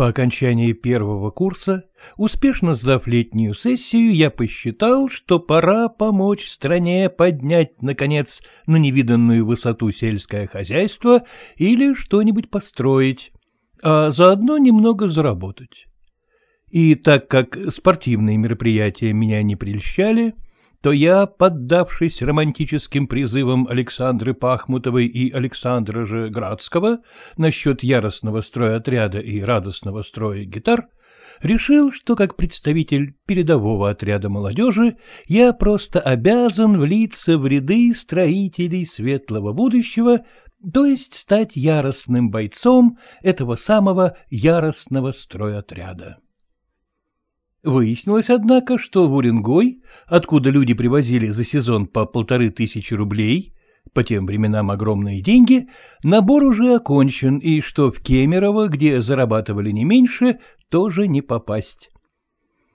По окончании первого курса, успешно сдав летнюю сессию, я посчитал, что пора помочь стране поднять, наконец, на невиданную высоту сельское хозяйство или что-нибудь построить, а заодно немного заработать. И так как спортивные мероприятия меня не прельщали, то я, поддавшись романтическим призывам Александры Пахмутовой и Александра же Градского насчет яростного строя отряда и радостного строя гитар, решил, что как представитель передового отряда молодежи я просто обязан влиться в ряды строителей светлого будущего, то есть стать яростным бойцом этого самого яростного строя отряда. Выяснилось, однако, что в Уренгой, откуда люди привозили за сезон по полторы тысячи рублей, по тем временам огромные деньги, набор уже окончен, и что в Кемерово, где зарабатывали не меньше, тоже не попасть.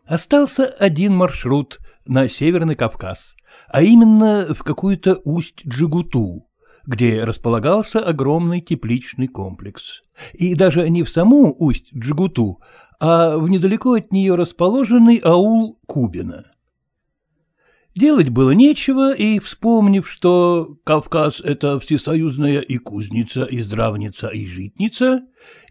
Остался один маршрут на Северный Кавказ, а именно в какую-то Усть-Джигуту, где располагался огромный тепличный комплекс. И даже не в саму Усть-Джигуту, а в недалеко от нее расположенный аул Кубина. Делать было нечего, и, вспомнив, что Кавказ — это всесоюзная и кузница, и здравница, и житница,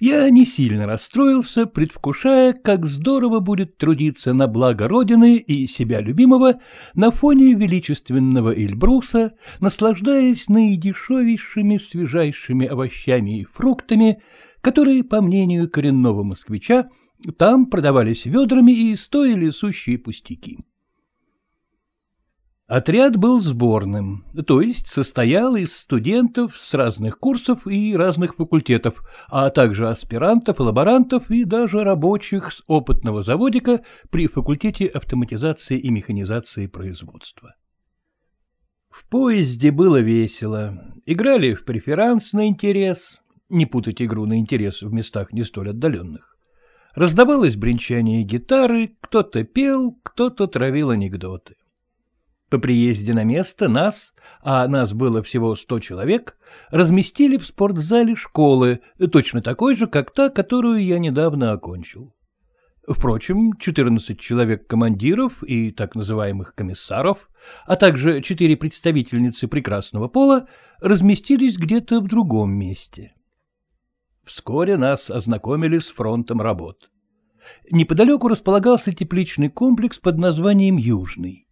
я не сильно расстроился, предвкушая, как здорово будет трудиться на благо Родины и себя любимого на фоне величественного Эльбруса, наслаждаясь наидешевейшими свежайшими овощами и фруктами, которые, по мнению коренного москвича, там продавались ведрами и стоили сущие пустяки. Отряд был сборным, то есть состоял из студентов с разных курсов и разных факультетов, а также аспирантов, лаборантов и даже рабочих с опытного заводика при факультете автоматизации и механизации производства. В поезде было весело. Играли в преферанс на интерес, не путать игру на интерес в местах не столь отдаленных. Раздавалось бренчание гитары, кто-то пел, кто-то травил анекдоты. По приезде на место нас, а нас было всего сто человек, разместили в спортзале школы, точно такой же, как та, которую я недавно окончил. Впрочем, 14 человек-командиров и так называемых комиссаров, а также четыре представительницы прекрасного пола разместились где-то в другом месте. Вскоре нас ознакомили с фронтом работ. Неподалеку располагался тепличный комплекс под названием «Южный».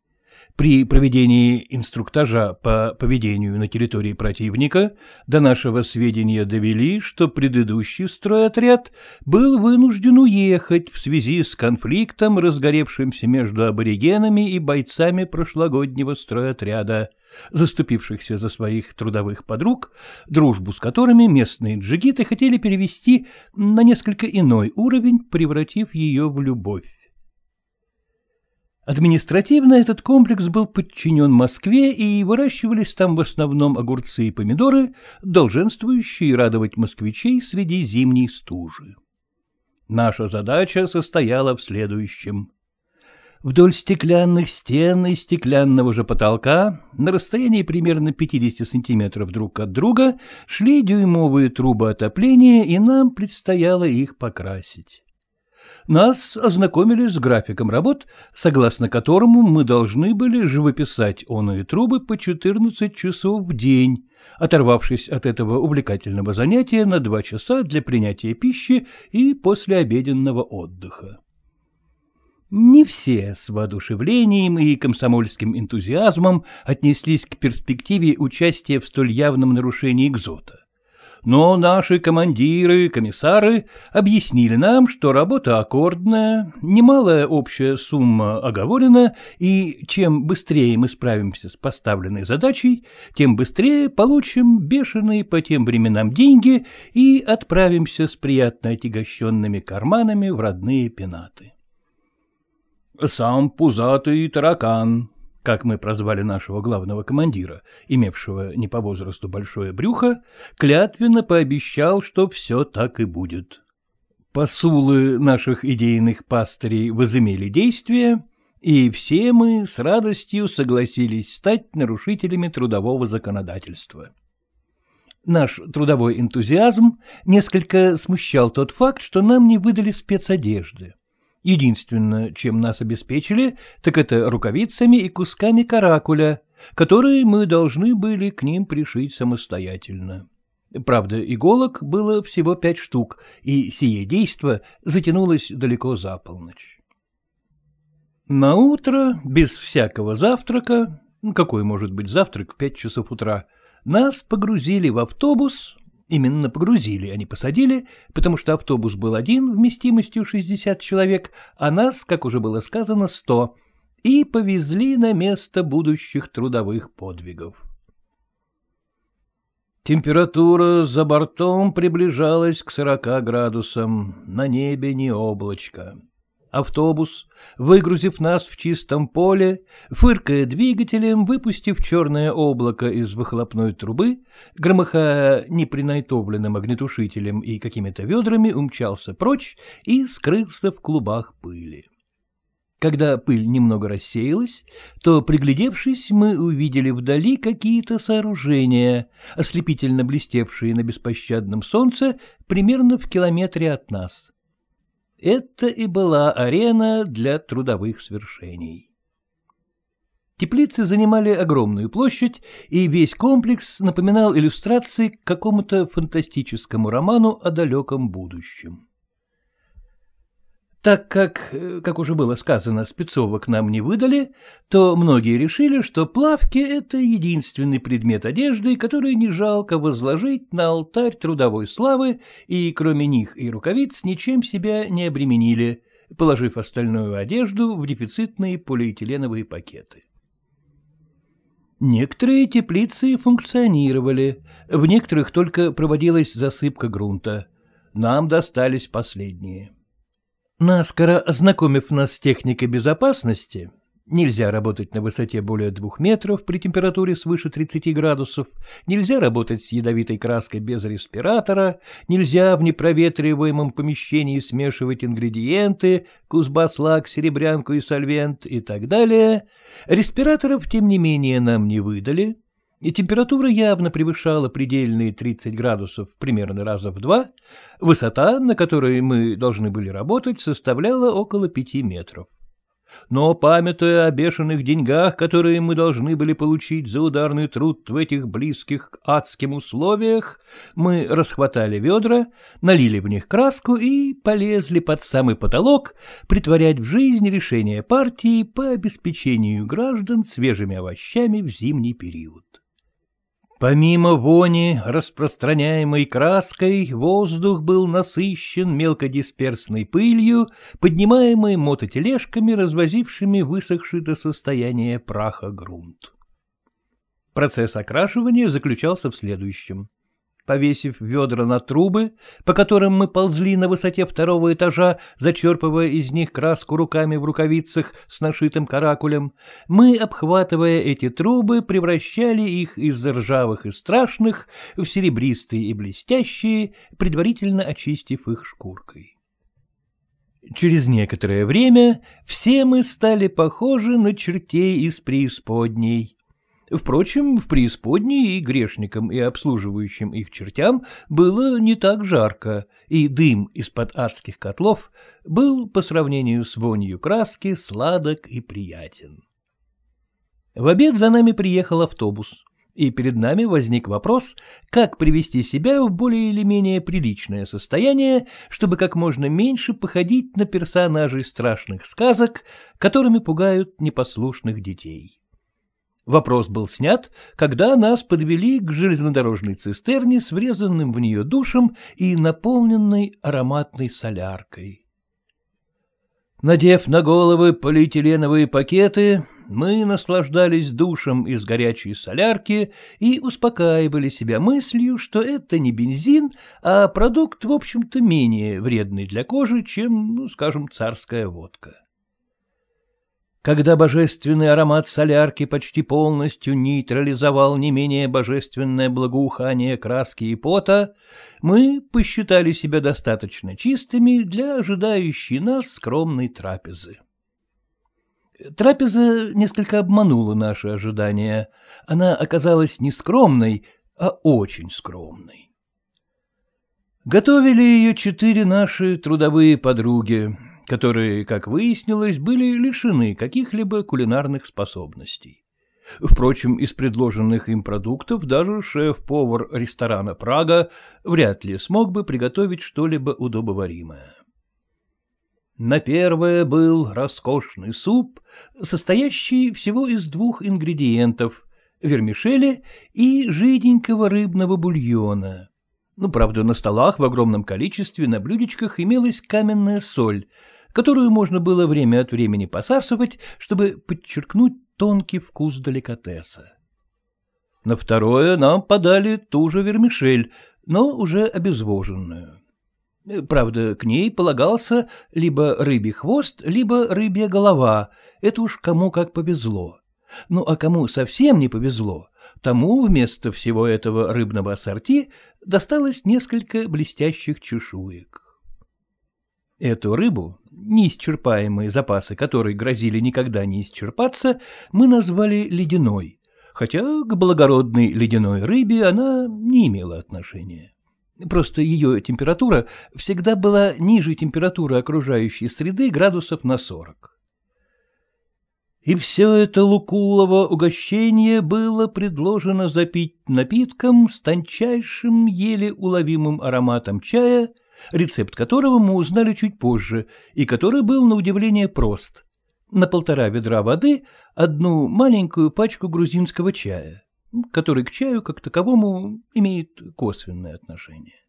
При проведении инструктажа по поведению на территории противника до нашего сведения довели, что предыдущий стройотряд был вынужден уехать в связи с конфликтом, разгоревшимся между аборигенами и бойцами прошлогоднего стройотряда, заступившихся за своих трудовых подруг, дружбу с которыми местные джигиты хотели перевести на несколько иной уровень, превратив ее в любовь. Административно этот комплекс был подчинен Москве, и выращивались там в основном огурцы и помидоры, долженствующие радовать москвичей среди зимней стужи. Наша задача состояла в следующем. Вдоль стеклянных стен и стеклянного же потолка, на расстоянии примерно 50 сантиметров друг от друга, шли дюймовые трубы отопления, и нам предстояло их покрасить нас ознакомили с графиком работ, согласно которому мы должны были живописать оные трубы по 14 часов в день, оторвавшись от этого увлекательного занятия на два часа для принятия пищи и послеобеденного отдыха. Не все с воодушевлением и комсомольским энтузиазмом отнеслись к перспективе участия в столь явном нарушении экзота но наши командиры, комиссары объяснили нам, что работа аккордная, немалая общая сумма оговорена, и чем быстрее мы справимся с поставленной задачей, тем быстрее получим бешеные по тем временам деньги и отправимся с приятно отягощенными карманами в родные пенаты. «Сам пузатый таракан», как мы прозвали нашего главного командира, имевшего не по возрасту большое брюхо, клятвенно пообещал, что все так и будет. Посулы наших идейных пастырей возымели действие, и все мы с радостью согласились стать нарушителями трудового законодательства. Наш трудовой энтузиазм несколько смущал тот факт, что нам не выдали спецодежды. Единственное, чем нас обеспечили, так это рукавицами и кусками каракуля, которые мы должны были к ним пришить самостоятельно. Правда, иголок было всего пять штук, и сие действо затянулось далеко за полночь. На утро без всякого завтрака, какой может быть завтрак в пять часов утра, нас погрузили в автобус, Именно погрузили, а не посадили, потому что автобус был один вместимостью 60 человек, а нас, как уже было сказано, 100, и повезли на место будущих трудовых подвигов. Температура за бортом приближалась к 40 градусам, на небе не облачко. Автобус, выгрузив нас в чистом поле, фыркая двигателем, выпустив черное облако из выхлопной трубы, громыхая непринайтовленным огнетушителем и какими-то ведрами умчался прочь и скрылся в клубах пыли. Когда пыль немного рассеялась, то, приглядевшись, мы увидели вдали какие-то сооружения, ослепительно блестевшие на беспощадном солнце примерно в километре от нас. Это и была арена для трудовых свершений. Теплицы занимали огромную площадь, и весь комплекс напоминал иллюстрации к какому-то фантастическому роману о далеком будущем. Так как, э, как уже было сказано, спецовок нам не выдали, то многие решили, что плавки — это единственный предмет одежды, который не жалко возложить на алтарь трудовой славы, и кроме них и рукавиц ничем себя не обременили, положив остальную одежду в дефицитные полиэтиленовые пакеты. Некоторые теплицы функционировали, в некоторых только проводилась засыпка грунта. Нам достались последние. — Наскоро ознакомив нас с техникой безопасности, нельзя работать на высоте более двух метров при температуре свыше 30 градусов, нельзя работать с ядовитой краской без респиратора, нельзя в непроветриваемом помещении смешивать ингредиенты, кузбас серебрянку и сольвент и так далее. Респираторов, тем не менее, нам не выдали, и температура явно превышала предельные 30 градусов примерно раза в два, высота, на которой мы должны были работать, составляла около пяти метров. Но, памятуя о бешеных деньгах, которые мы должны были получить за ударный труд в этих близких к адским условиях, мы расхватали ведра, налили в них краску и полезли под самый потолок притворять в жизнь решение партии по обеспечению граждан свежими овощами в зимний период. Помимо вони, распространяемой краской, воздух был насыщен мелкодисперсной пылью, поднимаемой мототележками, развозившими высохший до состояния праха грунт. Процесс окрашивания заключался в следующем. Повесив ведра на трубы, по которым мы ползли на высоте второго этажа, зачерпывая из них краску руками в рукавицах с нашитым каракулем, мы, обхватывая эти трубы, превращали их из ржавых и страшных в серебристые и блестящие, предварительно очистив их шкуркой. Через некоторое время все мы стали похожи на чертей из преисподней. Впрочем, в преисподней и грешникам, и обслуживающим их чертям было не так жарко, и дым из-под адских котлов был по сравнению с вонью краски сладок и приятен. В обед за нами приехал автобус, и перед нами возник вопрос, как привести себя в более или менее приличное состояние, чтобы как можно меньше походить на персонажей страшных сказок, которыми пугают непослушных детей. Вопрос был снят, когда нас подвели к железнодорожной цистерне с врезанным в нее душем и наполненной ароматной соляркой. Надев на головы полиэтиленовые пакеты, мы наслаждались душем из горячей солярки и успокаивали себя мыслью, что это не бензин, а продукт, в общем-то, менее вредный для кожи, чем, ну, скажем, царская водка когда божественный аромат солярки почти полностью нейтрализовал не менее божественное благоухание краски и пота, мы посчитали себя достаточно чистыми для ожидающей нас скромной трапезы. Трапеза несколько обманула наши ожидания. Она оказалась не скромной, а очень скромной. Готовили ее четыре наши трудовые подруги которые, как выяснилось, были лишены каких-либо кулинарных способностей. Впрочем, из предложенных им продуктов даже шеф-повар ресторана «Прага» вряд ли смог бы приготовить что-либо удобоваримое. На первое был роскошный суп, состоящий всего из двух ингредиентов — вермишели и жиденького рыбного бульона — ну, правда, на столах в огромном количестве на блюдечках имелась каменная соль, которую можно было время от времени посасывать, чтобы подчеркнуть тонкий вкус деликатеса. На второе нам подали ту же вермишель, но уже обезвоженную. Э, правда, к ней полагался либо рыбий хвост, либо рыбья голова, это уж кому как повезло. Ну а кому совсем не повезло, тому вместо всего этого рыбного ассорти досталось несколько блестящих чешуек. Эту рыбу, неисчерпаемые запасы которой грозили никогда не исчерпаться, мы назвали ледяной, хотя к благородной ледяной рыбе она не имела отношения. Просто ее температура всегда была ниже температуры окружающей среды градусов на 40. И все это лукулово угощение было предложено запить напитком с тончайшим, еле уловимым ароматом чая рецепт которого мы узнали чуть позже, и который был, на удивление, прост. На полтора ведра воды одну маленькую пачку грузинского чая, который к чаю, как таковому, имеет косвенное отношение.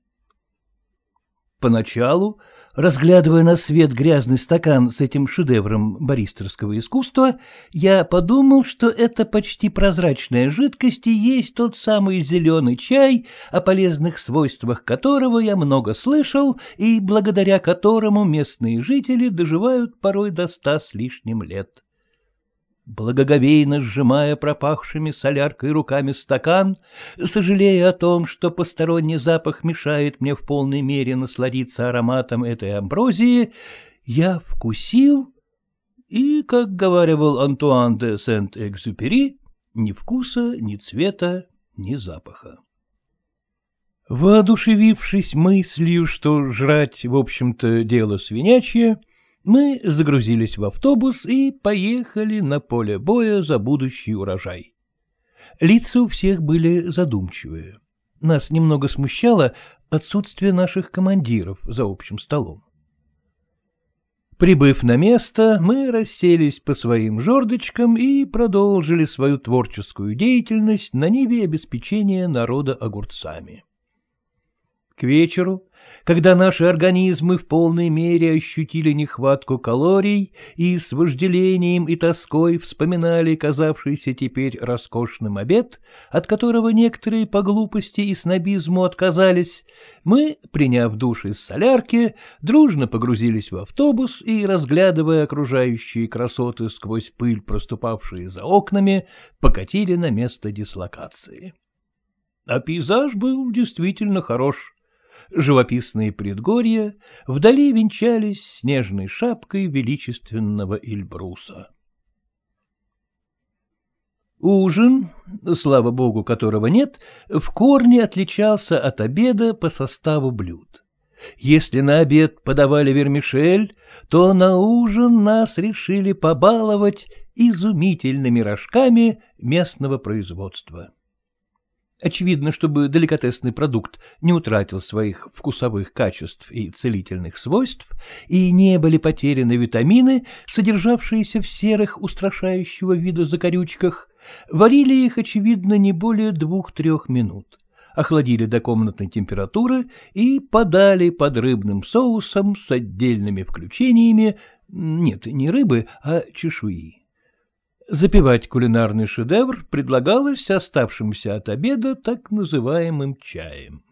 Поначалу, разглядывая на свет грязный стакан с этим шедевром баристерского искусства, я подумал, что это почти прозрачная жидкость и есть тот самый зеленый чай, о полезных свойствах которого я много слышал и благодаря которому местные жители доживают порой до ста с лишним лет благоговейно сжимая пропахшими соляркой руками стакан, сожалея о том, что посторонний запах мешает мне в полной мере насладиться ароматом этой амброзии, я вкусил и, как говаривал Антуан де Сент-Экзюпери, ни вкуса, ни цвета, ни запаха. Воодушевившись мыслью, что жрать, в общем-то, дело свинячье, мы загрузились в автобус и поехали на поле боя за будущий урожай. Лица у всех были задумчивые. Нас немного смущало отсутствие наших командиров за общим столом. Прибыв на место, мы расселись по своим жердочкам и продолжили свою творческую деятельность на ниве обеспечения народа огурцами. К вечеру когда наши организмы в полной мере ощутили нехватку калорий и с вожделением и тоской вспоминали казавшийся теперь роскошным обед, от которого некоторые по глупости и снобизму отказались, мы, приняв душ из солярки, дружно погрузились в автобус и, разглядывая окружающие красоты сквозь пыль, проступавшие за окнами, покатили на место дислокации. А пейзаж был действительно хорош живописные предгорья вдали венчались снежной шапкой величественного Эльбруса. Ужин, слава богу, которого нет, в корне отличался от обеда по составу блюд. Если на обед подавали вермишель, то на ужин нас решили побаловать изумительными рожками местного производства. Очевидно, чтобы деликатесный продукт не утратил своих вкусовых качеств и целительных свойств, и не были потеряны витамины, содержавшиеся в серых устрашающего вида закорючках, варили их, очевидно, не более двух-трех минут, охладили до комнатной температуры и подали под рыбным соусом с отдельными включениями, нет, не рыбы, а чешуи. Запивать кулинарный шедевр предлагалось оставшимся от обеда так называемым чаем.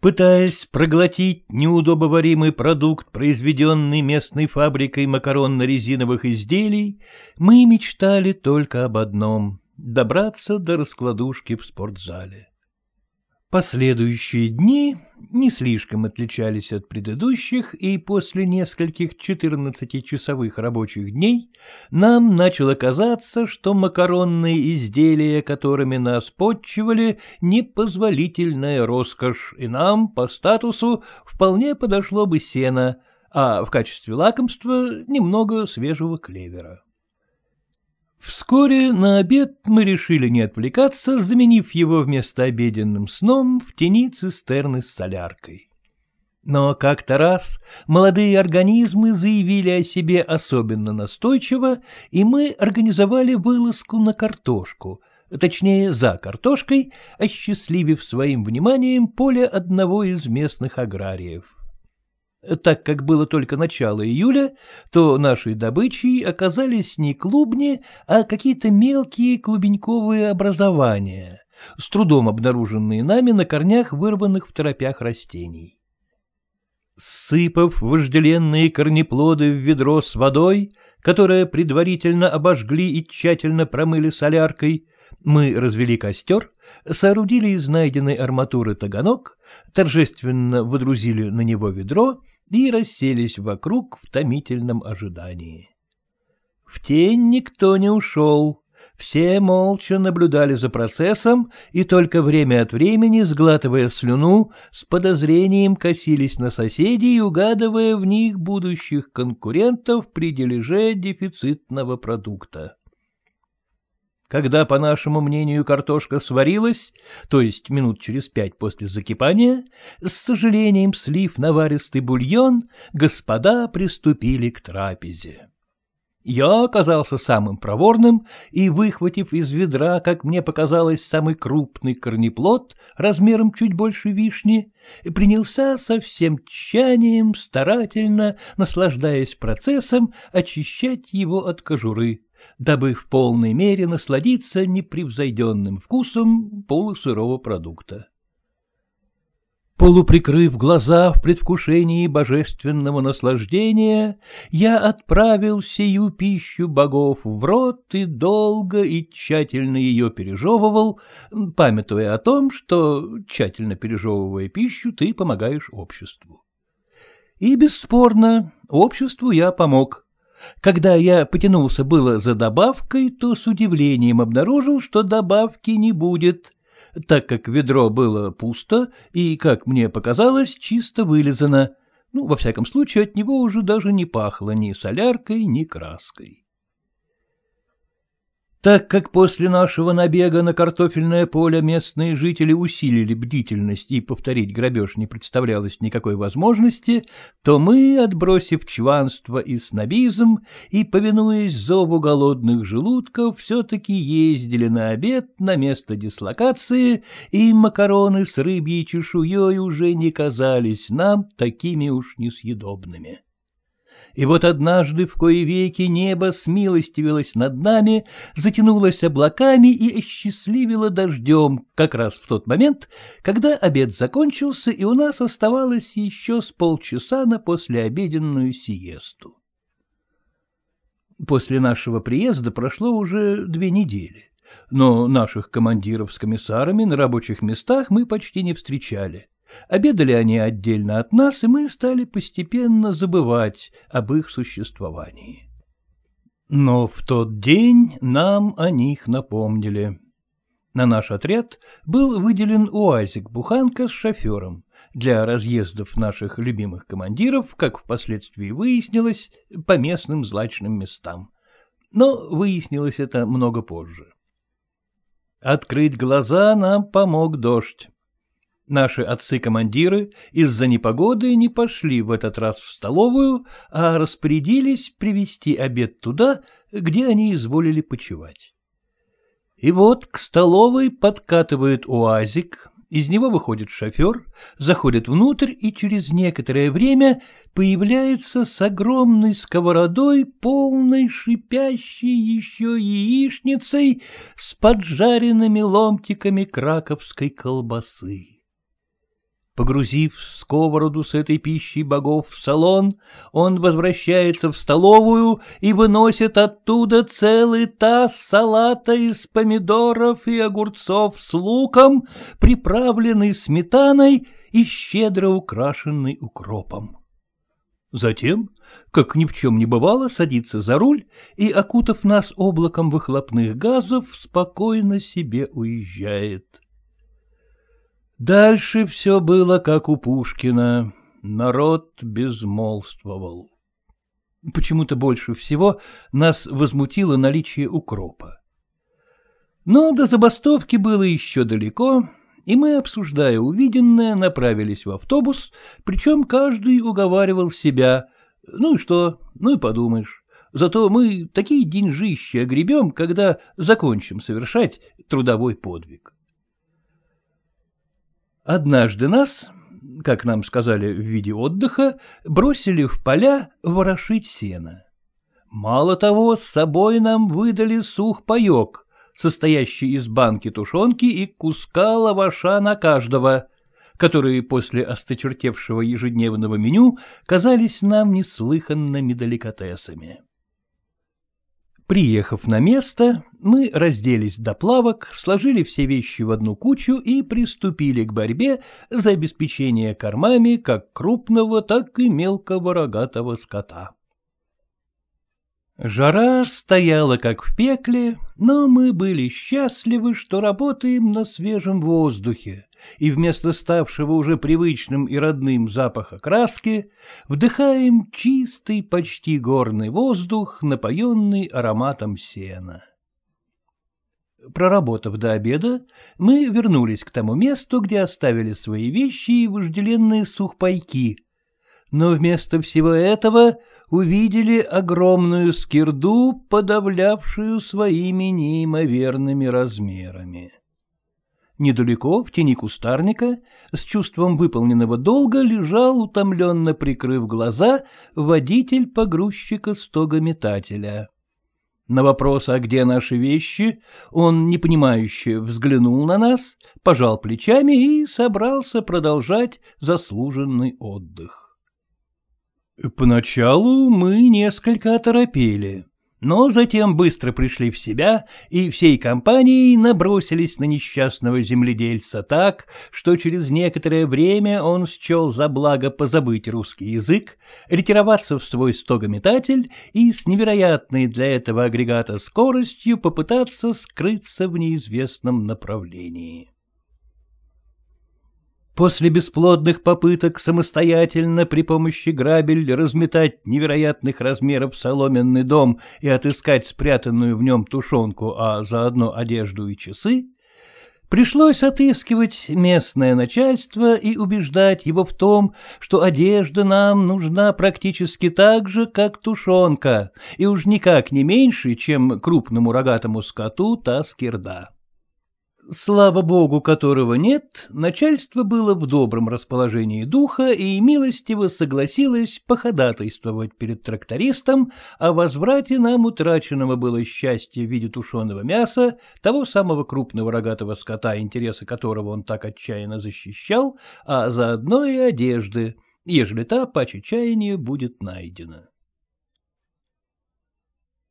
Пытаясь проглотить неудобоваримый продукт, произведенный местной фабрикой макаронно-резиновых изделий, мы мечтали только об одном — добраться до раскладушки в спортзале. Последующие дни не слишком отличались от предыдущих, и после нескольких 14-часовых рабочих дней нам начало казаться, что макаронные изделия, которыми нас подчивали, непозволительная роскошь, и нам по статусу вполне подошло бы сено, а в качестве лакомства немного свежего клевера. Вскоре на обед мы решили не отвлекаться, заменив его вместо обеденным сном в тени цистерны с соляркой. Но как-то раз молодые организмы заявили о себе особенно настойчиво, и мы организовали вылазку на картошку, точнее, за картошкой, осчастливив своим вниманием поле одного из местных аграриев. Так как было только начало июля, то нашей добычей оказались не клубни, а какие-то мелкие клубеньковые образования, с трудом обнаруженные нами на корнях вырванных в торопях растений. Сыпав вожделенные корнеплоды в ведро с водой, которое предварительно обожгли и тщательно промыли соляркой, мы развели костер, соорудили из найденной арматуры таганок, торжественно водрузили на него ведро — и расселись вокруг в томительном ожидании. В тень никто не ушел. Все молча наблюдали за процессом и только время от времени, сглатывая слюну, с подозрением косились на соседей, угадывая в них будущих конкурентов при дележе дефицитного продукта. Когда, по нашему мнению, картошка сварилась, то есть минут через пять после закипания, с сожалением слив наваристый бульон, господа приступили к трапезе. Я оказался самым проворным и, выхватив из ведра, как мне показалось, самый крупный корнеплод размером чуть больше вишни, принялся со всем тщанием, старательно, наслаждаясь процессом, очищать его от кожуры дабы в полной мере насладиться непревзойденным вкусом полусырого продукта. Полуприкрыв глаза в предвкушении божественного наслаждения, я отправил сию пищу богов в рот и долго и тщательно ее пережевывал, памятуя о том, что, тщательно пережевывая пищу, ты помогаешь обществу. И, бесспорно, обществу я помог — когда я потянулся было за добавкой, то с удивлением обнаружил, что добавки не будет, так как ведро было пусто и, как мне показалось, чисто вылизано. Ну, во всяком случае, от него уже даже не пахло ни соляркой, ни краской. Так как после нашего набега на картофельное поле местные жители усилили бдительность и повторить грабеж не представлялось никакой возможности, то мы, отбросив чванство и снобизм и повинуясь зову голодных желудков, все-таки ездили на обед на место дислокации, и макароны с рыбьей чешуей уже не казались нам такими уж несъедобными. И вот однажды в кои веки небо смилостивилось над нами, затянулось облаками и осчастливило дождем, как раз в тот момент, когда обед закончился, и у нас оставалось еще с полчаса на послеобеденную сиесту. После нашего приезда прошло уже две недели, но наших командиров с комиссарами на рабочих местах мы почти не встречали. Обедали они отдельно от нас, и мы стали постепенно забывать об их существовании. Но в тот день нам о них напомнили. На наш отряд был выделен уазик-буханка с шофером для разъездов наших любимых командиров, как впоследствии выяснилось, по местным злачным местам. Но выяснилось это много позже. Открыть глаза нам помог дождь. Наши отцы-командиры из-за непогоды не пошли в этот раз в столовую, а распорядились привести обед туда, где они изволили почевать. И вот к столовой подкатывает уазик, из него выходит шофер, заходит внутрь и через некоторое время появляется с огромной сковородой, полной шипящей еще яичницей с поджаренными ломтиками краковской колбасы. Погрузив сковороду с этой пищей богов в салон, он возвращается в столовую и выносит оттуда целый таз салата из помидоров и огурцов с луком, приправленный сметаной и щедро украшенный укропом. Затем, как ни в чем не бывало, садится за руль и, окутав нас облаком выхлопных газов, спокойно себе уезжает. Дальше все было, как у Пушкина. Народ безмолвствовал. Почему-то больше всего нас возмутило наличие укропа. Но до забастовки было еще далеко, и мы, обсуждая увиденное, направились в автобус, причем каждый уговаривал себя. Ну и что, ну и подумаешь. Зато мы такие деньжища огребем, когда закончим совершать трудовой подвиг. Однажды нас, как нам сказали в виде отдыха, бросили в поля ворошить сено. Мало того, с собой нам выдали сух паек, состоящий из банки тушенки и куска лаваша на каждого, которые после осточертевшего ежедневного меню казались нам неслыханными деликатесами. Приехав на место, мы разделись до плавок, сложили все вещи в одну кучу и приступили к борьбе за обеспечение кормами как крупного, так и мелкого рогатого скота. Жара стояла как в пекле, но мы были счастливы, что работаем на свежем воздухе, и вместо ставшего уже привычным и родным запаха краски вдыхаем чистый, почти горный воздух, напоенный ароматом сена. Проработав до обеда, мы вернулись к тому месту, где оставили свои вещи и вожделенные сухпайки, но вместо всего этого увидели огромную скирду, подавлявшую своими неимоверными размерами. Недалеко, в тени кустарника, с чувством выполненного долга, лежал, утомленно прикрыв глаза, водитель погрузчика-стогометателя. На вопрос «А где наши вещи?» он, непонимающе, взглянул на нас, пожал плечами и собрался продолжать заслуженный отдых. Поначалу мы несколько оторопели но затем быстро пришли в себя и всей компанией набросились на несчастного земледельца так, что через некоторое время он счел за благо позабыть русский язык, ретироваться в свой стогометатель и с невероятной для этого агрегата скоростью попытаться скрыться в неизвестном направлении. После бесплодных попыток самостоятельно при помощи грабель разметать невероятных размеров соломенный дом и отыскать спрятанную в нем тушенку, а заодно одежду и часы, пришлось отыскивать местное начальство и убеждать его в том, что одежда нам нужна практически так же, как тушенка, и уж никак не меньше, чем крупному рогатому скоту та скирда слава богу, которого нет, начальство было в добром расположении духа и милостиво согласилось походатайствовать перед трактористом о возврате нам утраченного было счастья в виде тушеного мяса, того самого крупного рогатого скота, интересы которого он так отчаянно защищал, а заодно и одежды, ежели та по чаянию будет найдена.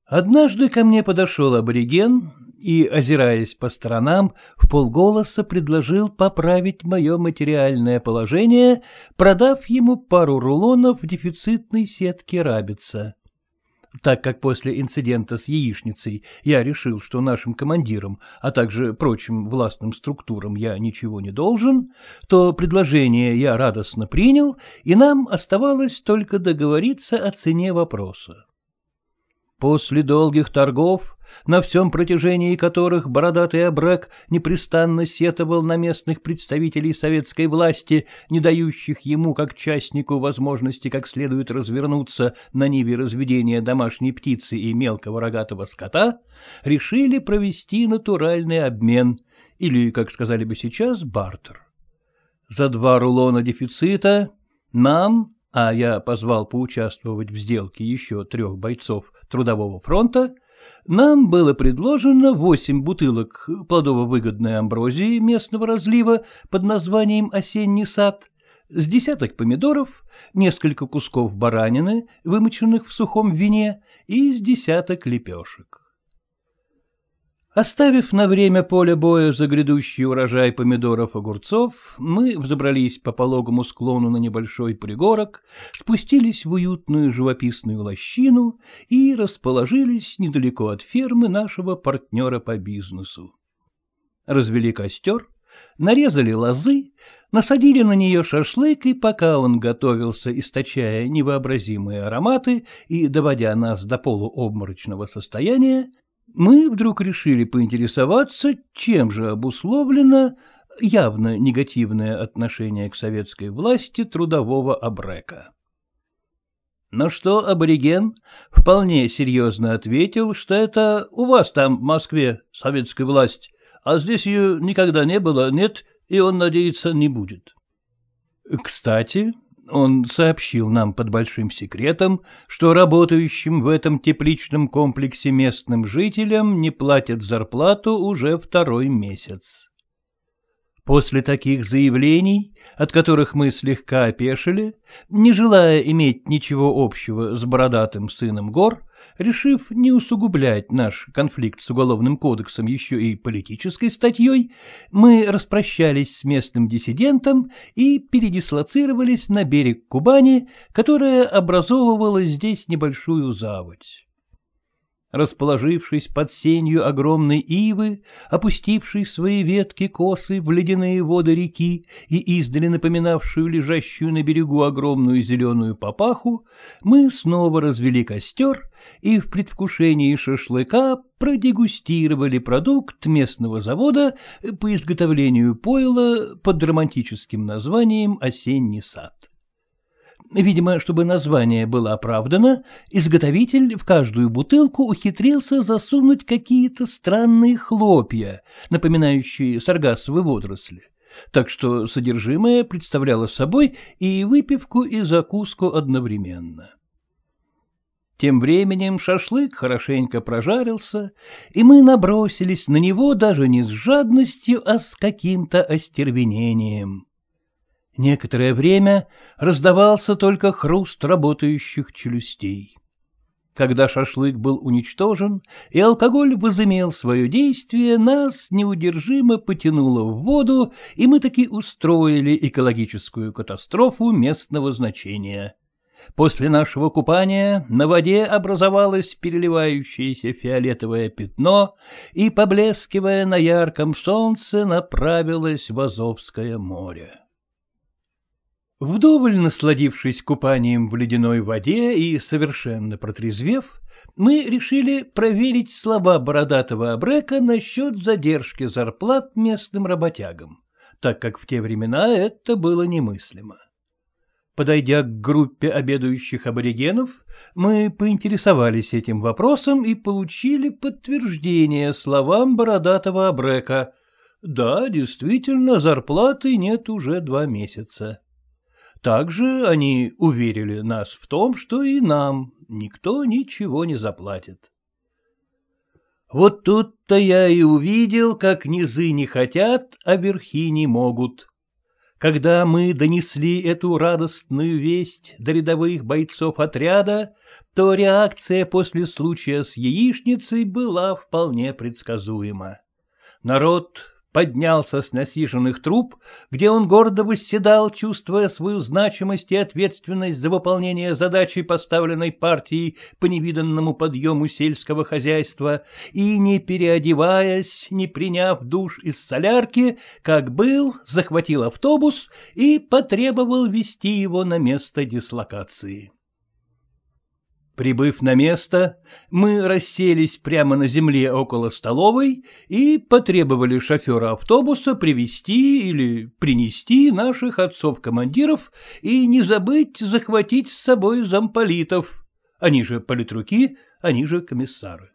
Однажды ко мне подошел абориген, и, озираясь по сторонам, в полголоса предложил поправить мое материальное положение, продав ему пару рулонов дефицитной сетки рабица. Так как после инцидента с яичницей я решил, что нашим командирам, а также прочим властным структурам я ничего не должен, то предложение я радостно принял, и нам оставалось только договориться о цене вопроса. После долгих торгов, на всем протяжении которых бородатый Абрек непрестанно сетовал на местных представителей советской власти, не дающих ему, как частнику, возможности как следует развернуться на ниве разведения домашней птицы и мелкого рогатого скота, решили провести натуральный обмен, или, как сказали бы сейчас, бартер. За два рулона дефицита нам, а я позвал поучаствовать в сделке еще трех бойцов Трудового фронта, нам было предложено восемь бутылок плодово-выгодной амброзии местного разлива под названием «Осенний сад», с десяток помидоров, несколько кусков баранины, вымоченных в сухом вине, и с десяток лепешек. Оставив на время поле боя за грядущий урожай помидоров-огурцов, мы взобрались по пологому склону на небольшой пригорок, спустились в уютную живописную лощину и расположились недалеко от фермы нашего партнера по бизнесу. Развели костер, нарезали лозы, насадили на нее шашлык, и пока он готовился, источая невообразимые ароматы и доводя нас до полуобморочного состояния, мы вдруг решили поинтересоваться, чем же обусловлено явно негативное отношение к советской власти трудового обрека. Но «Ну что абориген вполне серьезно ответил, что это у вас там, в Москве, советская власть, а здесь ее никогда не было, нет, и он, надеется, не будет. Кстати, он сообщил нам под большим секретом, что работающим в этом тепличном комплексе местным жителям не платят зарплату уже второй месяц. После таких заявлений, от которых мы слегка опешили, не желая иметь ничего общего с бородатым сыном гор, решив не усугублять наш конфликт с Уголовным кодексом еще и политической статьей, мы распрощались с местным диссидентом и передислоцировались на берег Кубани, которая образовывала здесь небольшую заводь расположившись под сенью огромной ивы, опустившей свои ветки косы в ледяные воды реки и издали напоминавшую лежащую на берегу огромную зеленую папаху, мы снова развели костер и в предвкушении шашлыка продегустировали продукт местного завода по изготовлению пойла под романтическим названием «Осенний сад». Видимо, чтобы название было оправдано, изготовитель в каждую бутылку ухитрился засунуть какие-то странные хлопья, напоминающие саргассовые водоросли. Так что содержимое представляло собой и выпивку, и закуску одновременно. Тем временем шашлык хорошенько прожарился, и мы набросились на него даже не с жадностью, а с каким-то остервенением. Некоторое время раздавался только хруст работающих челюстей. Когда шашлык был уничтожен, и алкоголь возымел свое действие, нас неудержимо потянуло в воду, и мы таки устроили экологическую катастрофу местного значения. После нашего купания на воде образовалось переливающееся фиолетовое пятно, и, поблескивая на ярком солнце, направилось в Азовское море. Вдоволь насладившись купанием в ледяной воде и совершенно протрезвев, мы решили проверить слова бородатого Абрека насчет задержки зарплат местным работягам, так как в те времена это было немыслимо. Подойдя к группе обедающих аборигенов, мы поинтересовались этим вопросом и получили подтверждение словам бородатого Абрека. Да, действительно, зарплаты нет уже два месяца. Также они уверили нас в том, что и нам никто ничего не заплатит. Вот тут-то я и увидел, как низы не хотят, а верхи не могут. Когда мы донесли эту радостную весть до рядовых бойцов отряда, то реакция после случая с яичницей была вполне предсказуема. Народ поднялся с насиженных труб, где он гордо восседал, чувствуя свою значимость и ответственность за выполнение задачи, поставленной партией по невиданному подъему сельского хозяйства, и, не переодеваясь, не приняв душ из солярки, как был, захватил автобус и потребовал вести его на место дислокации. Прибыв на место, мы расселись прямо на земле около столовой и потребовали шофера автобуса привести или принести наших отцов-командиров и не забыть захватить с собой замполитов. Они же политруки, они же комиссары.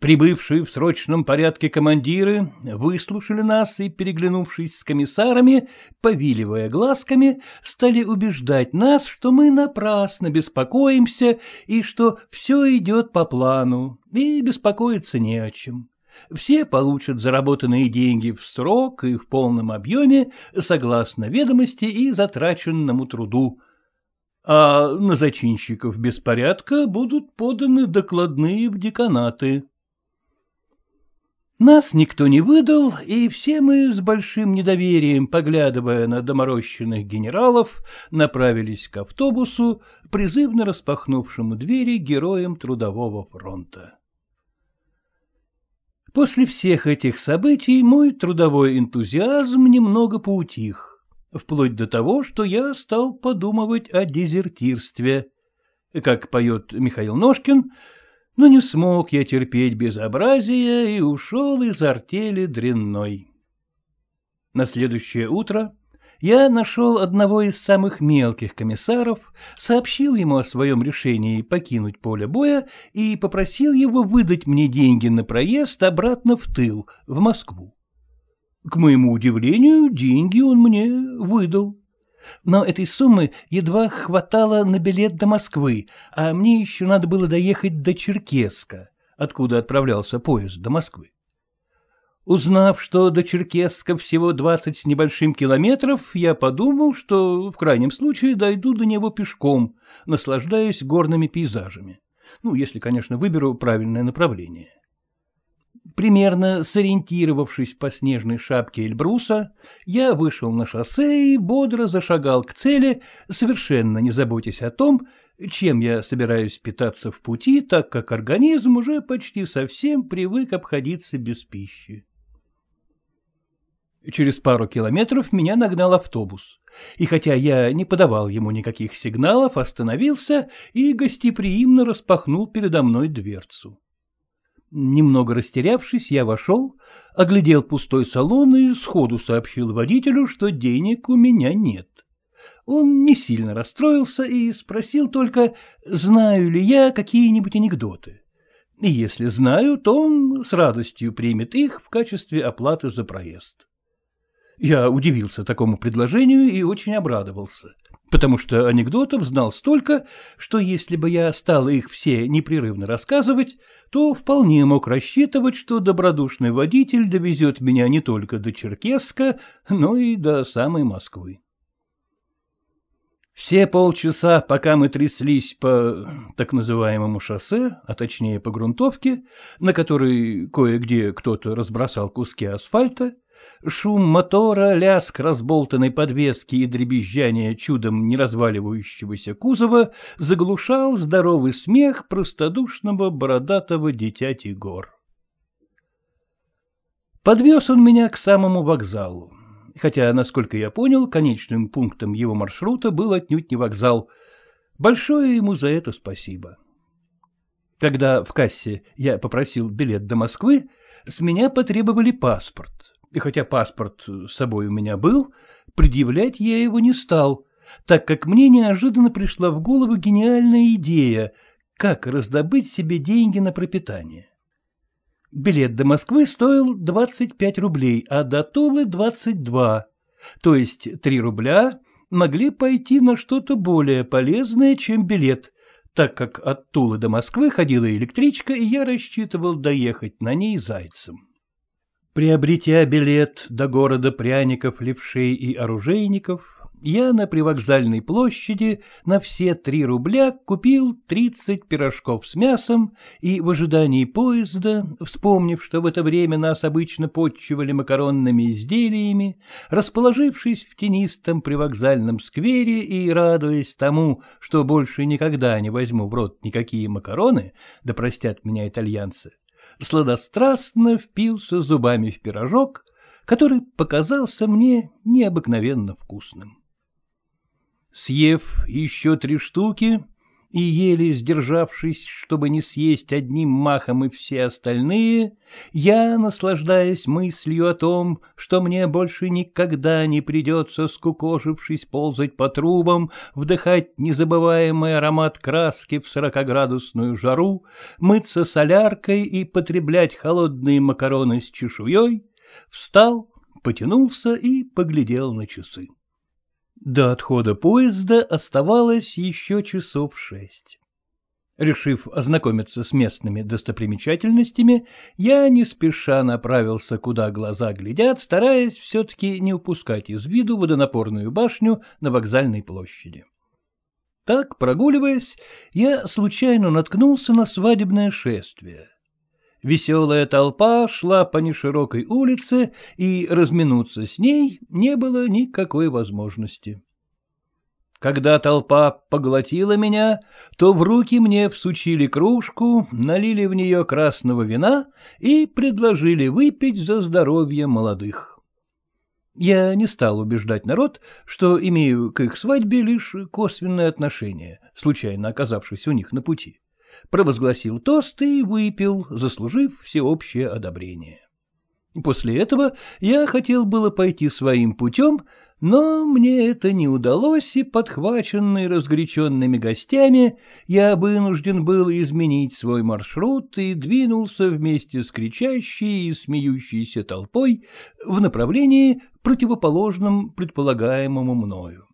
Прибывшие в срочном порядке командиры выслушали нас и, переглянувшись с комиссарами, повиливая глазками, стали убеждать нас, что мы напрасно беспокоимся и что все идет по плану, и беспокоиться не о чем. Все получат заработанные деньги в срок и в полном объеме, согласно ведомости и затраченному труду, а на зачинщиков беспорядка будут поданы докладные в деканаты. Нас никто не выдал, и все мы с большим недоверием, поглядывая на доморощенных генералов, направились к автобусу, призывно распахнувшему двери героям Трудового фронта. После всех этих событий мой трудовой энтузиазм немного поутих, вплоть до того, что я стал подумывать о дезертирстве. Как поет Михаил Ножкин, но не смог я терпеть безобразия и ушел из артели дрянной. На следующее утро я нашел одного из самых мелких комиссаров, сообщил ему о своем решении покинуть поле боя и попросил его выдать мне деньги на проезд обратно в тыл, в Москву. К моему удивлению, деньги он мне выдал но этой суммы едва хватало на билет до Москвы, а мне еще надо было доехать до Черкеска, откуда отправлялся поезд до Москвы. Узнав, что до Черкесска всего двадцать с небольшим километров, я подумал, что в крайнем случае дойду до него пешком, наслаждаясь горными пейзажами. Ну, если, конечно, выберу правильное направление. Примерно сориентировавшись по снежной шапке Эльбруса, я вышел на шоссе и бодро зашагал к цели, совершенно не заботясь о том, чем я собираюсь питаться в пути, так как организм уже почти совсем привык обходиться без пищи. Через пару километров меня нагнал автобус, и хотя я не подавал ему никаких сигналов, остановился и гостеприимно распахнул передо мной дверцу. Немного растерявшись, я вошел, оглядел пустой салон и сходу сообщил водителю, что денег у меня нет. Он не сильно расстроился и спросил только, знаю ли я какие-нибудь анекдоты. И если знаю, то он с радостью примет их в качестве оплаты за проезд. Я удивился такому предложению и очень обрадовался — потому что анекдотов знал столько, что если бы я стал их все непрерывно рассказывать, то вполне мог рассчитывать, что добродушный водитель довезет меня не только до Черкесска, но и до самой Москвы. Все полчаса, пока мы тряслись по так называемому шоссе, а точнее по грунтовке, на которой кое-где кто-то разбросал куски асфальта, Шум мотора, ляск разболтанной подвески и дребезжание чудом не разваливающегося кузова заглушал здоровый смех простодушного бородатого дитяти гор. Подвез он меня к самому вокзалу, хотя, насколько я понял, конечным пунктом его маршрута был отнюдь не вокзал. Большое ему за это спасибо. Когда в кассе я попросил билет до Москвы, с меня потребовали паспорт и хотя паспорт с собой у меня был, предъявлять я его не стал, так как мне неожиданно пришла в голову гениальная идея, как раздобыть себе деньги на пропитание. Билет до Москвы стоил 25 рублей, а до Тулы 22, то есть 3 рубля могли пойти на что-то более полезное, чем билет, так как от Тулы до Москвы ходила электричка, и я рассчитывал доехать на ней зайцем. Приобретя билет до города пряников, левшей и оружейников, я на привокзальной площади на все три рубля купил тридцать пирожков с мясом и в ожидании поезда, вспомнив, что в это время нас обычно подчивали макаронными изделиями, расположившись в тенистом привокзальном сквере и радуясь тому, что больше никогда не возьму в рот никакие макароны, да простят меня итальянцы, сладострастно впился зубами в пирожок, который показался мне необыкновенно вкусным. Съев еще три штуки, и еле сдержавшись, чтобы не съесть одним махом и все остальные, я, наслаждаясь мыслью о том, что мне больше никогда не придется, скукожившись, ползать по трубам, вдыхать незабываемый аромат краски в сорокоградусную жару, мыться соляркой и потреблять холодные макароны с чешуей, встал, потянулся и поглядел на часы. До отхода поезда оставалось еще часов шесть. Решив ознакомиться с местными достопримечательностями, я не спеша направился, куда глаза глядят, стараясь все-таки не упускать из виду водонапорную башню на вокзальной площади. Так, прогуливаясь, я случайно наткнулся на свадебное шествие — Веселая толпа шла по неширокой улице, и разминуться с ней не было никакой возможности. Когда толпа поглотила меня, то в руки мне всучили кружку, налили в нее красного вина и предложили выпить за здоровье молодых. Я не стал убеждать народ, что имею к их свадьбе лишь косвенное отношение, случайно оказавшись у них на пути провозгласил тост и выпил, заслужив всеобщее одобрение. После этого я хотел было пойти своим путем, но мне это не удалось, и, подхваченный разгоряченными гостями, я вынужден был изменить свой маршрут и двинулся вместе с кричащей и смеющейся толпой в направлении, противоположном предполагаемому мною.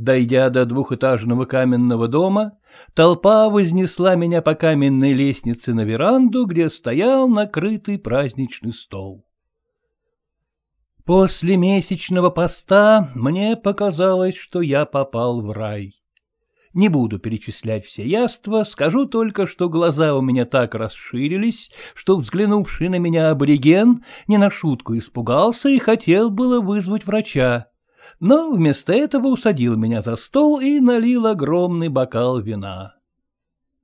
Дойдя до двухэтажного каменного дома, толпа вознесла меня по каменной лестнице на веранду, где стоял накрытый праздничный стол. После месячного поста мне показалось, что я попал в рай. Не буду перечислять все яства, скажу только, что глаза у меня так расширились, что взглянувший на меня абориген не на шутку испугался и хотел было вызвать врача но вместо этого усадил меня за стол и налил огромный бокал вина.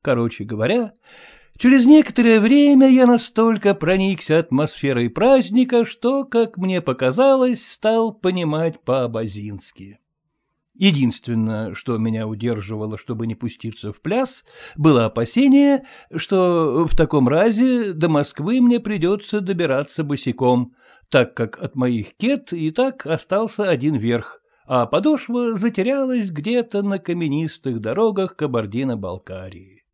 Короче говоря, через некоторое время я настолько проникся атмосферой праздника, что, как мне показалось, стал понимать по-абазински. Единственное, что меня удерживало, чтобы не пуститься в пляс, было опасение, что в таком разе до Москвы мне придется добираться босиком — так как от моих кет и так остался один верх, а подошва затерялась где-то на каменистых дорогах Кабардино-Балкарии.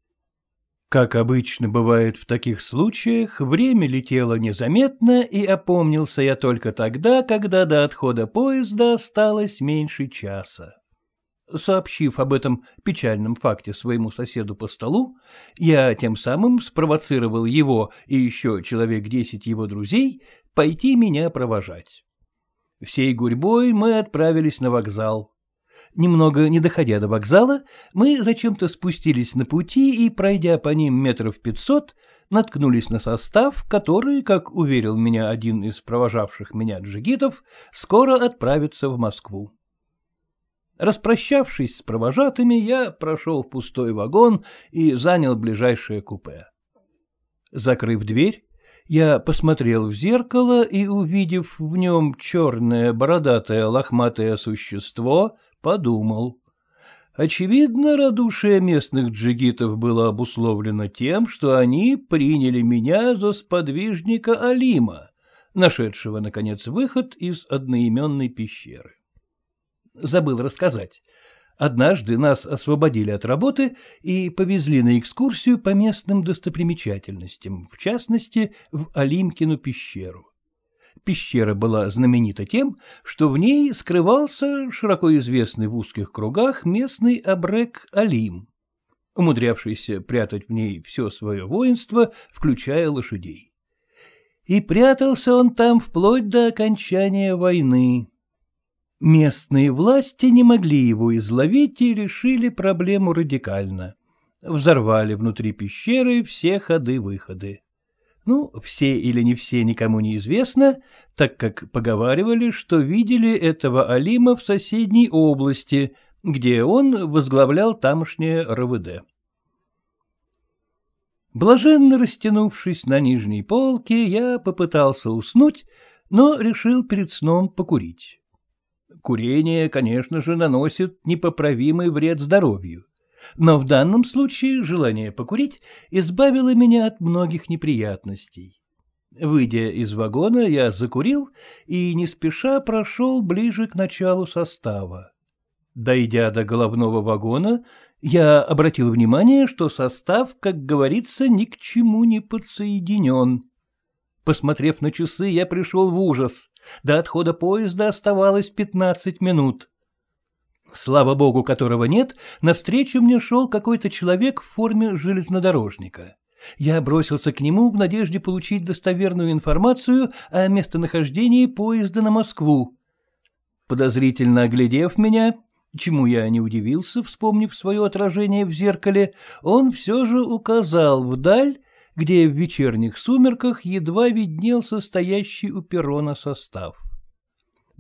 Как обычно бывает в таких случаях, время летело незаметно, и опомнился я только тогда, когда до отхода поезда осталось меньше часа. Сообщив об этом печальном факте своему соседу по столу, я тем самым спровоцировал его и еще человек десять его друзей пойти меня провожать. Всей гурьбой мы отправились на вокзал. Немного не доходя до вокзала, мы зачем-то спустились на пути и, пройдя по ним метров пятьсот, наткнулись на состав, который, как уверил меня один из провожавших меня джигитов, скоро отправится в Москву. Распрощавшись с провожатыми, я прошел в пустой вагон и занял ближайшее купе. Закрыв дверь, я посмотрел в зеркало и, увидев в нем черное бородатое лохматое существо, подумал. Очевидно, радушие местных джигитов было обусловлено тем, что они приняли меня за сподвижника Алима, нашедшего, наконец, выход из одноименной пещеры забыл рассказать. Однажды нас освободили от работы и повезли на экскурсию по местным достопримечательностям, в частности, в Олимкину пещеру. Пещера была знаменита тем, что в ней скрывался широко известный в узких кругах местный абрек Алим, умудрявшийся прятать в ней все свое воинство, включая лошадей. И прятался он там вплоть до окончания войны. Местные власти не могли его изловить и решили проблему радикально. Взорвали внутри пещеры все ходы-выходы. Ну, все или не все никому не известно, так как поговаривали, что видели этого Алима в соседней области, где он возглавлял тамошнее РВД. Блаженно растянувшись на нижней полке, я попытался уснуть, но решил перед сном покурить. Курение, конечно же, наносит непоправимый вред здоровью. Но в данном случае желание покурить избавило меня от многих неприятностей. Выйдя из вагона, я закурил и не спеша прошел ближе к началу состава. Дойдя до головного вагона, я обратил внимание, что состав, как говорится, ни к чему не подсоединен. Посмотрев на часы, я пришел в ужас. До отхода поезда оставалось пятнадцать минут. Слава богу, которого нет, навстречу мне шел какой-то человек в форме железнодорожника. Я бросился к нему в надежде получить достоверную информацию о местонахождении поезда на Москву. Подозрительно оглядев меня, чему я не удивился, вспомнив свое отражение в зеркале, он все же указал вдаль где в вечерних сумерках едва виднелся стоящий у перона состав.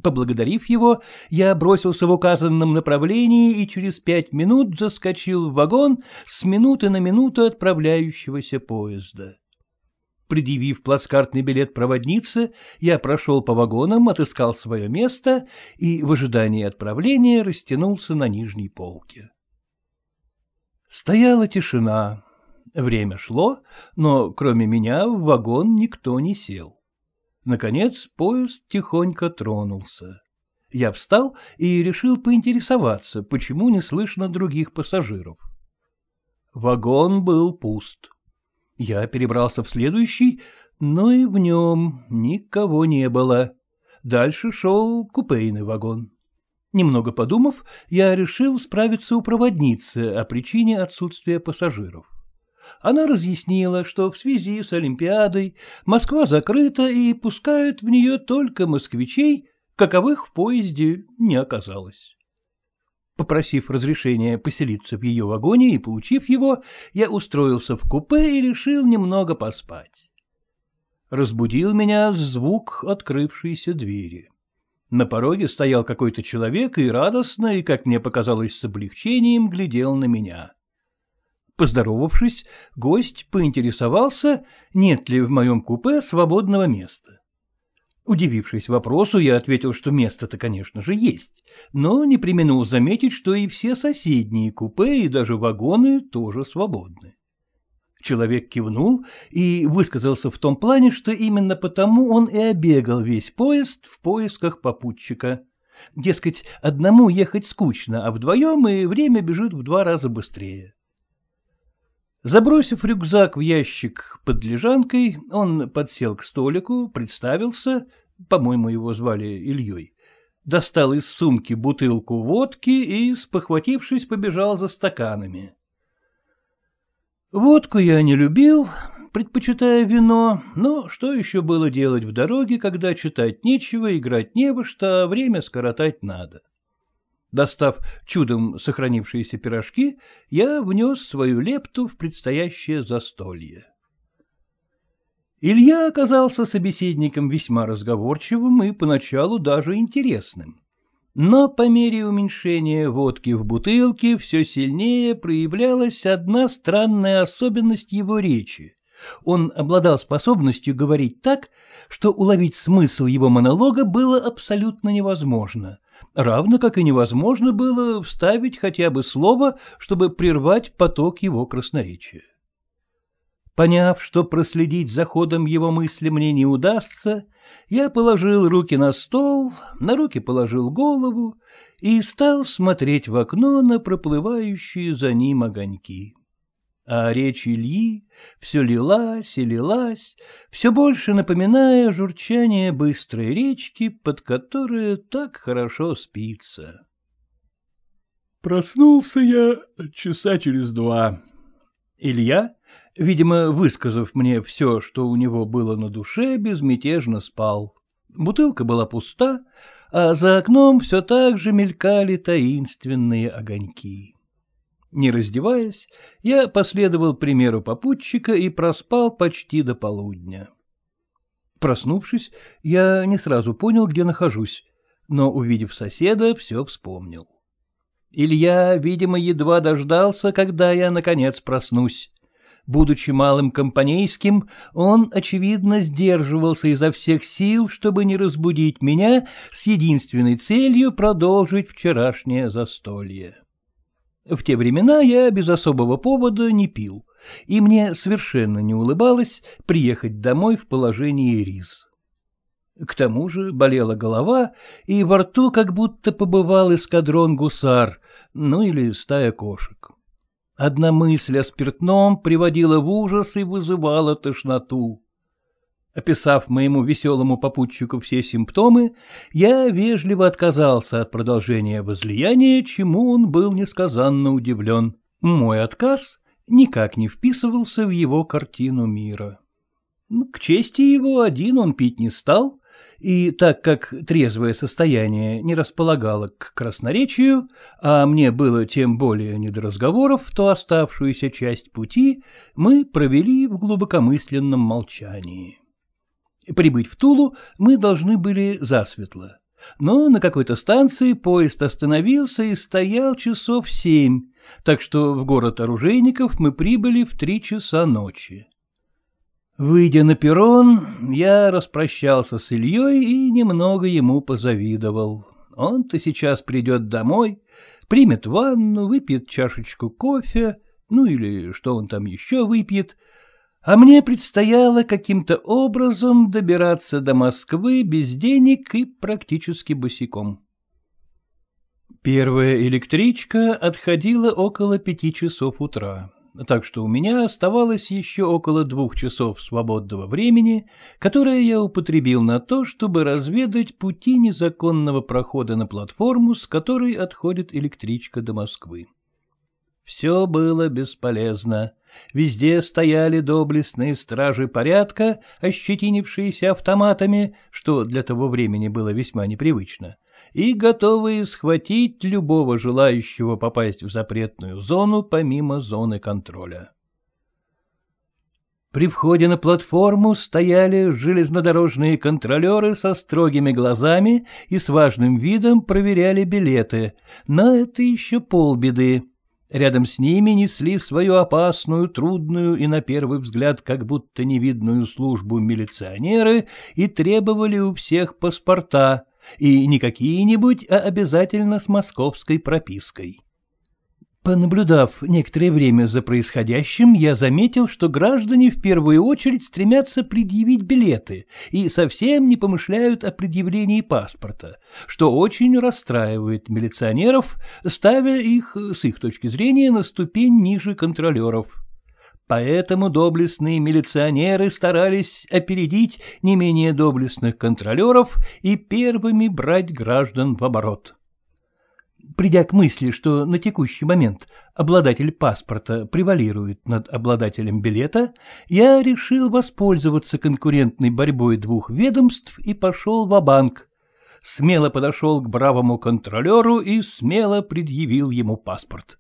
Поблагодарив его, я бросился в указанном направлении и через пять минут заскочил в вагон с минуты на минуту отправляющегося поезда. Предъявив плацкартный билет проводнице, я прошел по вагонам, отыскал свое место и в ожидании отправления растянулся на нижней полке. Стояла тишина. Время шло, но кроме меня в вагон никто не сел. Наконец поезд тихонько тронулся. Я встал и решил поинтересоваться, почему не слышно других пассажиров. Вагон был пуст. Я перебрался в следующий, но и в нем никого не было. Дальше шел купейный вагон. Немного подумав, я решил справиться у проводницы о причине отсутствия пассажиров. Она разъяснила, что в связи с Олимпиадой Москва закрыта и пускают в нее только москвичей, каковых в поезде не оказалось. Попросив разрешения поселиться в ее вагоне и получив его, я устроился в купе и решил немного поспать. Разбудил меня звук открывшейся двери. На пороге стоял какой-то человек и радостно, и, как мне показалось, с облегчением глядел на меня. Поздоровавшись, гость поинтересовался, нет ли в моем купе свободного места. Удивившись вопросу, я ответил, что место-то, конечно же, есть, но не применил заметить, что и все соседние купе и даже вагоны тоже свободны. Человек кивнул и высказался в том плане, что именно потому он и обегал весь поезд в поисках попутчика. Дескать, одному ехать скучно, а вдвоем и время бежит в два раза быстрее. Забросив рюкзак в ящик под лежанкой, он подсел к столику, представился, по-моему, его звали Ильей, достал из сумки бутылку водки и, спохватившись, побежал за стаканами. Водку я не любил, предпочитая вино, но что еще было делать в дороге, когда читать нечего, играть не во что, а время скоротать надо. Достав чудом сохранившиеся пирожки, я внес свою лепту в предстоящее застолье. Илья оказался собеседником весьма разговорчивым и поначалу даже интересным. Но по мере уменьшения водки в бутылке все сильнее проявлялась одна странная особенность его речи. Он обладал способностью говорить так, что уловить смысл его монолога было абсолютно невозможно — равно как и невозможно было вставить хотя бы слово, чтобы прервать поток его красноречия. Поняв, что проследить за ходом его мысли мне не удастся, я положил руки на стол, на руки положил голову и стал смотреть в окно на проплывающие за ним огоньки. А речь Ильи все лилась и лилась, все больше напоминая журчание быстрой речки, под которое так хорошо спится. Проснулся я часа через два. Илья, видимо, высказав мне все, что у него было на душе, безмятежно спал. Бутылка была пуста, а за окном все так же мелькали таинственные огоньки. Не раздеваясь, я последовал примеру попутчика и проспал почти до полудня. Проснувшись, я не сразу понял, где нахожусь, но, увидев соседа, все вспомнил. Илья, видимо, едва дождался, когда я, наконец, проснусь. Будучи малым компанейским, он, очевидно, сдерживался изо всех сил, чтобы не разбудить меня с единственной целью продолжить вчерашнее застолье. В те времена я без особого повода не пил, и мне совершенно не улыбалось приехать домой в положении рис. К тому же болела голова, и во рту как будто побывал эскадрон гусар, ну или стая кошек. Одна мысль о спиртном приводила в ужас и вызывала тошноту. Описав моему веселому попутчику все симптомы, я вежливо отказался от продолжения возлияния, чему он был несказанно удивлен. Мой отказ никак не вписывался в его картину мира. Ну, к чести его один он пить не стал, и так как трезвое состояние не располагало к красноречию, а мне было тем более не до разговоров, то оставшуюся часть пути мы провели в глубокомысленном молчании. Прибыть в Тулу мы должны были засветло. Но на какой-то станции поезд остановился и стоял часов семь, так что в город оружейников мы прибыли в три часа ночи. Выйдя на перрон, я распрощался с Ильей и немного ему позавидовал. Он-то сейчас придет домой, примет ванну, выпьет чашечку кофе, ну или что он там еще выпьет — а мне предстояло каким-то образом добираться до Москвы без денег и практически босиком. Первая электричка отходила около пяти часов утра, так что у меня оставалось еще около двух часов свободного времени, которое я употребил на то, чтобы разведать пути незаконного прохода на платформу, с которой отходит электричка до Москвы. Все было бесполезно. Везде стояли доблестные стражи порядка, ощетинившиеся автоматами, что для того времени было весьма непривычно, и готовые схватить любого желающего попасть в запретную зону помимо зоны контроля. При входе на платформу стояли железнодорожные контролеры со строгими глазами и с важным видом проверяли билеты, но это еще полбеды. Рядом с ними несли свою опасную, трудную и, на первый взгляд, как будто невидную службу милиционеры и требовали у всех паспорта, и не какие-нибудь, а обязательно с московской пропиской. Понаблюдав некоторое время за происходящим, я заметил, что граждане в первую очередь стремятся предъявить билеты и совсем не помышляют о предъявлении паспорта, что очень расстраивает милиционеров, ставя их, э, с их точки зрения, на ступень ниже контролеров. Поэтому доблестные милиционеры старались опередить не менее доблестных контролеров и первыми брать граждан в оборот придя к мысли, что на текущий момент обладатель паспорта превалирует над обладателем билета, я решил воспользоваться конкурентной борьбой двух ведомств и пошел в банк смело подошел к бравому контролеру и смело предъявил ему паспорт.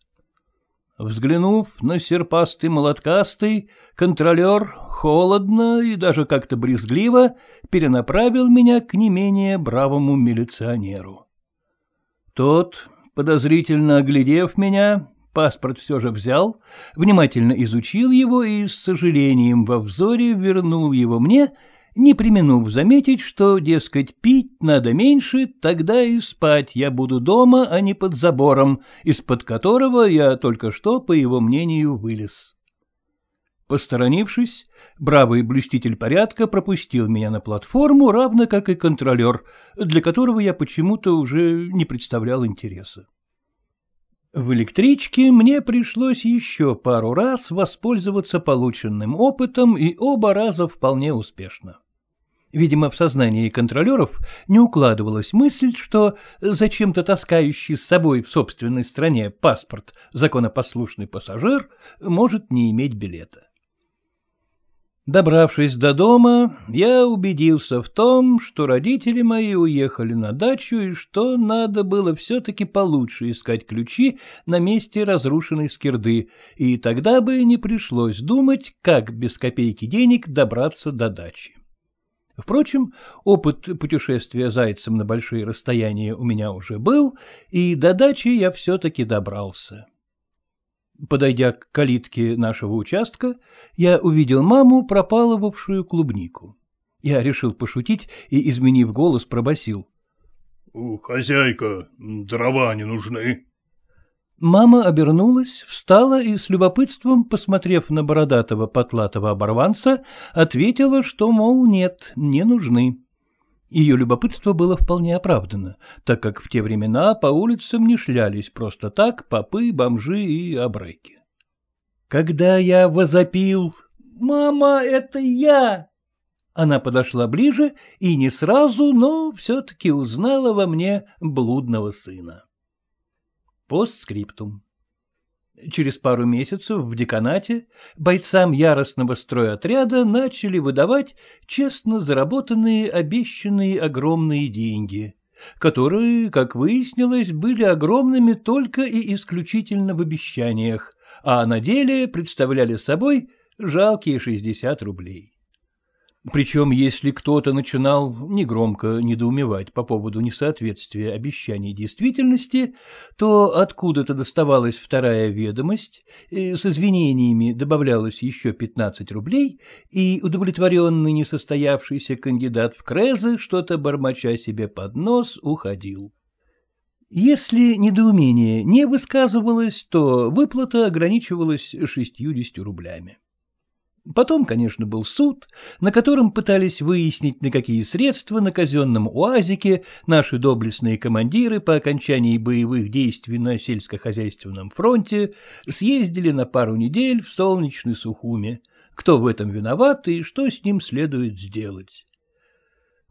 Взглянув на серпастый молоткастый, контролер холодно и даже как-то брезгливо перенаправил меня к не менее бравому милиционеру. Тот, Подозрительно оглядев меня, паспорт все же взял, внимательно изучил его и с сожалением во взоре вернул его мне, не применув заметить, что, дескать, пить надо меньше, тогда и спать я буду дома, а не под забором, из-под которого я только что, по его мнению, вылез. Посторонившись, бравый блюститель порядка пропустил меня на платформу, равно как и контролер, для которого я почему-то уже не представлял интереса. В электричке мне пришлось еще пару раз воспользоваться полученным опытом и оба раза вполне успешно. Видимо, в сознании контролеров не укладывалась мысль, что зачем-то таскающий с собой в собственной стране паспорт законопослушный пассажир может не иметь билета. Добравшись до дома, я убедился в том, что родители мои уехали на дачу и что надо было все-таки получше искать ключи на месте разрушенной скирды, и тогда бы не пришлось думать, как без копейки денег добраться до дачи. Впрочем, опыт путешествия зайцем на большие расстояния у меня уже был, и до дачи я все-таки добрался. Подойдя к калитке нашего участка, я увидел маму, пропалывавшую клубнику. Я решил пошутить и, изменив голос, пробасил: «Хозяйка, дрова не нужны». Мама обернулась, встала и, с любопытством, посмотрев на бородатого потлатого оборванца, ответила, что, мол, нет, не нужны. Ее любопытство было вполне оправдано, так как в те времена по улицам не шлялись просто так попы, бомжи и абреки. Когда я возопил «Мама, это я!» Она подошла ближе и не сразу, но все-таки узнала во мне блудного сына. Постскриптум. Через пару месяцев в деканате бойцам яростного отряда начали выдавать честно заработанные обещанные огромные деньги, которые, как выяснилось, были огромными только и исключительно в обещаниях, а на деле представляли собой жалкие 60 рублей. Причем, если кто-то начинал негромко недоумевать по поводу несоответствия обещаний действительности, то откуда-то доставалась вторая ведомость, э, с извинениями добавлялось еще 15 рублей, и удовлетворенный несостоявшийся кандидат в крезы, что-то бормоча себе под нос, уходил. Если недоумение не высказывалось, то выплата ограничивалась 60 рублями. Потом, конечно, был суд, на котором пытались выяснить, на какие средства на казенном УАЗике наши доблестные командиры по окончании боевых действий на сельскохозяйственном фронте съездили на пару недель в солнечный Сухуми, кто в этом виноват и что с ним следует сделать.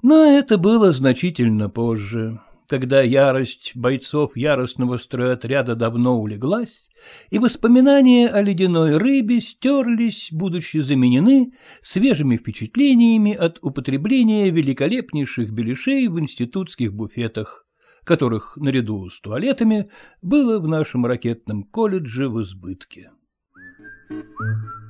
Но это было значительно позже. Когда ярость бойцов яростного стройотряда давно улеглась, и воспоминания о ледяной рыбе стерлись, будучи заменены свежими впечатлениями от употребления великолепнейших беляшей в институтских буфетах, которых, наряду с туалетами, было в нашем ракетном колледже в избытке. Thank you.